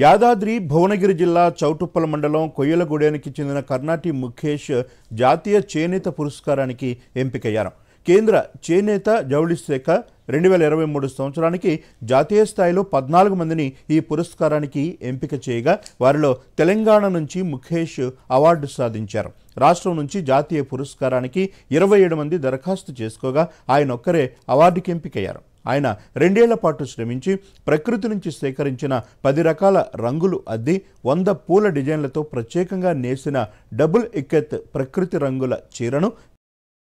యాదాద్రి భువనగిరి జిల్లా చౌటుప్పల మండలం కొయ్యలగూడెనికి చెందిన కర్ణాటి ముఖేష్ జాతీయ చేనేత పురస్కారానికి ఎంపికయ్యారు కేంద్ర చేనేత జౌళి శాఖ రెండు వేల ఇరవై మూడు సంవత్సరానికి జాతీయ స్థాయిలో పద్నాలుగు మందిని ఈ పురస్కారానికి ఎంపిక చేయగా వారిలో తెలంగాణ నుంచి ముఖేష్ అవార్డు సాధించారు రాష్ట్రం నుంచి జాతీయ పురస్కారానికి ఇరవై ఏడు మంది దరఖాస్తు చేసుకోగా ఆయన ఒక్కరే అవార్డుకి ఎంపికయ్యారు ఆయన రెండేళ్ల పాటు శ్రమించి ప్రకృతి నుంచి సేకరించిన పది రకాల రంగులు అద్ది వంద పూల డిజైన్లతో ప్రత్యేకంగా నేసిన డబుల్ ఇక్కెత్ ప్రకృతి రంగుల చీరను